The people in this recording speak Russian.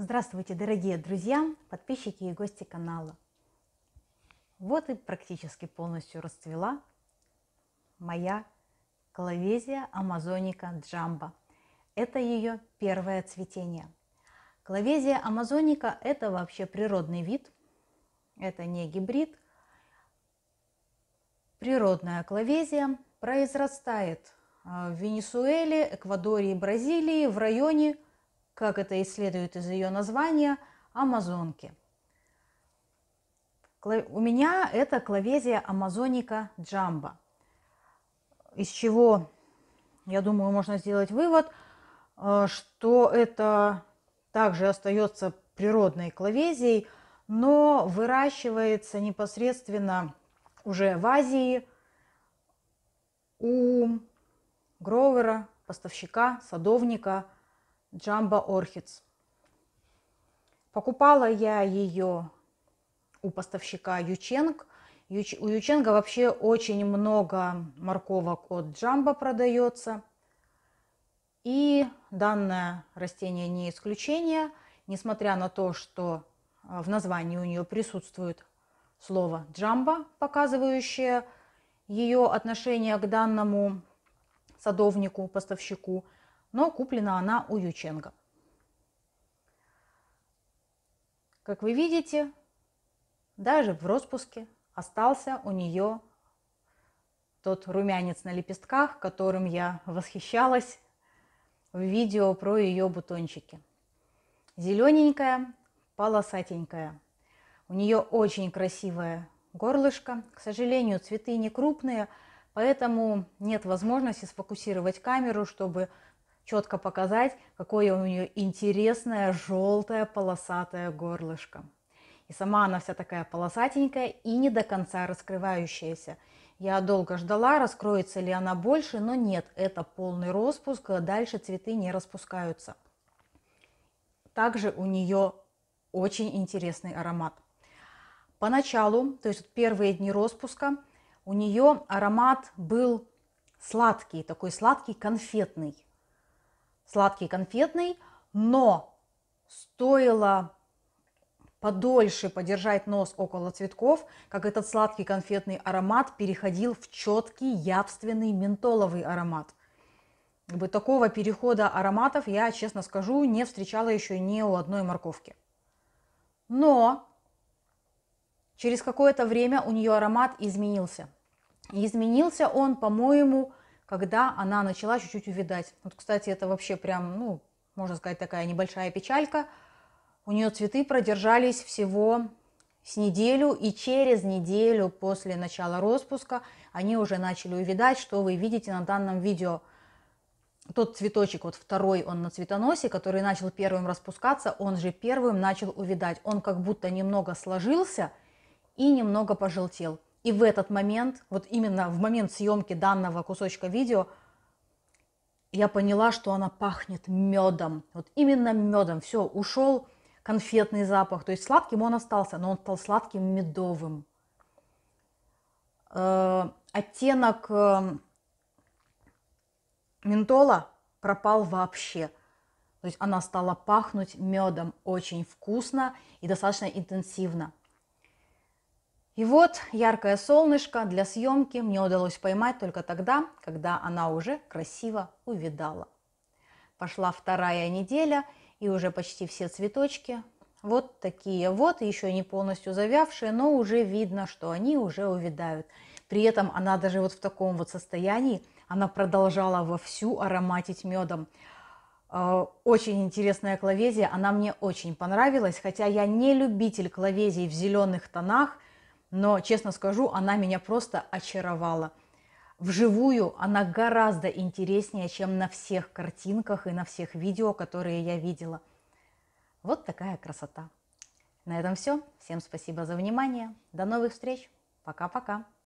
Здравствуйте, дорогие друзья, подписчики и гости канала. Вот и практически полностью расцвела моя клавезия амазоника джамба. Это ее первое цветение. Клавезия амазоника – это вообще природный вид, это не гибрид. Природная клавезия произрастает э, в Венесуэле, Эквадоре и Бразилии в районе – как это и следует из ее названия, амазонки. У меня это клавезия амазоника джамба, из чего, я думаю, можно сделать вывод, э, что это также остается природной клавезией, но выращивается непосредственно уже в Азии у гровера, поставщика, садовника – Jumbo Orchids. Покупала я ее у поставщика Юченг. Юч... У Юченга вообще очень много морковок от Джамбо продается. И данное растение не исключение, несмотря на то, что а, в названии у нее присутствует слово джамба, показывающее ее отношение к данному садовнику, поставщику но куплена она у Юченко. Как вы видите, даже в распуске остался у нее тот румянец на лепестках, которым я восхищалась в видео про ее бутончики. Зелененькая, полосатенькая. У нее очень красивое горлышко. К сожалению, цветы не крупные, поэтому нет возможности сфокусировать камеру, чтобы четко показать, какое у нее интересное желтое полосатое горлышко. И сама она вся такая полосатенькая и не до конца раскрывающаяся. Я долго ждала, раскроется ли она больше, но нет, это полный распуск, а дальше цветы не распускаются. Также у нее очень интересный аромат. Поначалу, то есть первые дни распуска, у нее аромат был сладкий, такой сладкий конфетный сладкий конфетный, но стоило подольше подержать нос около цветков, как этот сладкий конфетный аромат переходил в четкий явственный ментоловый аромат. Как бы такого перехода ароматов я, честно скажу, не встречала еще ни у одной морковки. Но через какое-то время у нее аромат изменился. И изменился он, по-моему, когда она начала чуть-чуть увидать. Вот, кстати, это вообще прям, ну, можно сказать, такая небольшая печалька. У нее цветы продержались всего с неделю, и через неделю после начала распуска они уже начали увидать, что вы видите на данном видео. Тот цветочек, вот второй он на цветоносе, который начал первым распускаться, он же первым начал увидать. Он как будто немного сложился и немного пожелтел. И в этот момент, вот именно в момент съемки данного кусочка видео, я поняла, что она пахнет медом. Вот именно медом. Все, ушел конфетный запах. То есть сладким он остался, но он стал сладким медовым. Э, оттенок э, ментола пропал вообще. То есть она стала пахнуть медом очень вкусно и достаточно интенсивно. И вот яркое солнышко для съемки мне удалось поймать только тогда, когда она уже красиво увидала. Пошла вторая неделя, и уже почти все цветочки вот такие вот, еще не полностью завявшие, но уже видно, что они уже увядают. При этом она даже вот в таком вот состоянии, она продолжала вовсю ароматить медом. А, очень интересная клавезия, она мне очень понравилась, хотя я не любитель клавезий в зеленых тонах – но, честно скажу, она меня просто очаровала. Вживую она гораздо интереснее, чем на всех картинках и на всех видео, которые я видела. Вот такая красота. На этом все. Всем спасибо за внимание. До новых встреч. Пока-пока.